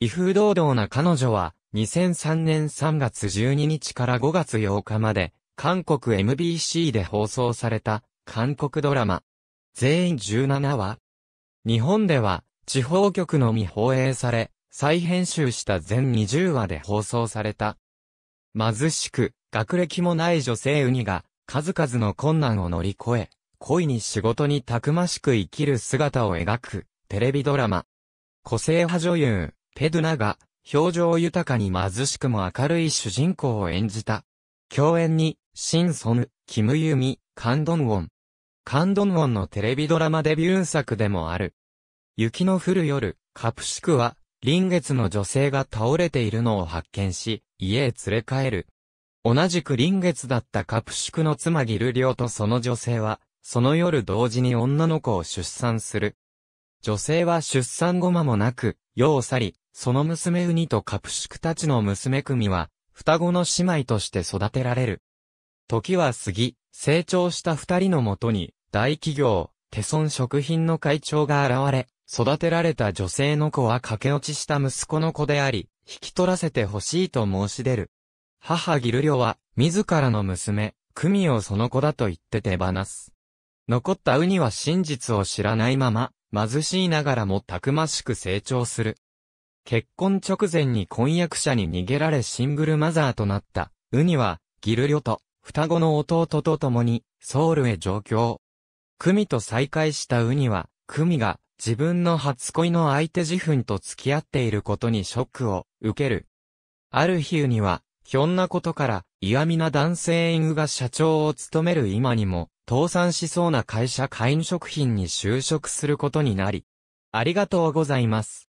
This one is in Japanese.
威風堂々な彼女は、2003年3月12日から5月8日まで、韓国 MBC で放送された、韓国ドラマ。全員17話。日本では、地方局のみ放映され、再編集した全20話で放送された。貧しく、学歴もない女性ウニが、数々の困難を乗り越え、恋に仕事にたくましく生きる姿を描く、テレビドラマ。個性派女優、ペドゥナが、表情豊かに貧しくも明るい主人公を演じた。共演に、シンソヌ、キムユミ、カンドンウォン。カンドンウォンのテレビドラマデビュー作でもある。雪の降る夜、カプシクは、臨月の女性が倒れているのを発見し、家へ連れ帰る。同じく臨月だったカプシクの妻ギルリョとその女性は、その夜同時に女の子を出産する。女性は出産後間もなく、世を去り、その娘ウニとカプシクたちの娘組は、双子の姉妹として育てられる。時は過ぎ、成長した二人のもとに、大企業、テソン食品の会長が現れ、育てられた女性の子は駆け落ちした息子の子であり、引き取らせてほしいと申し出る。母ギルリョは、自らの娘、クミをその子だと言って手放す。残ったウニは真実を知らないまま、貧しいながらもたくましく成長する。結婚直前に婚約者に逃げられシングルマザーとなった、ウニは、ギルリョと、双子の弟と共に、ソウルへ上京。クミと再会したウニは、クミが、自分の初恋の相手自ンと付き合っていることにショックを受ける。ある日ウニは、ひょんなことから、嫌味な男性ングが社長を務める今にも、倒産しそうな会社会員食品に就職することになり。ありがとうございます。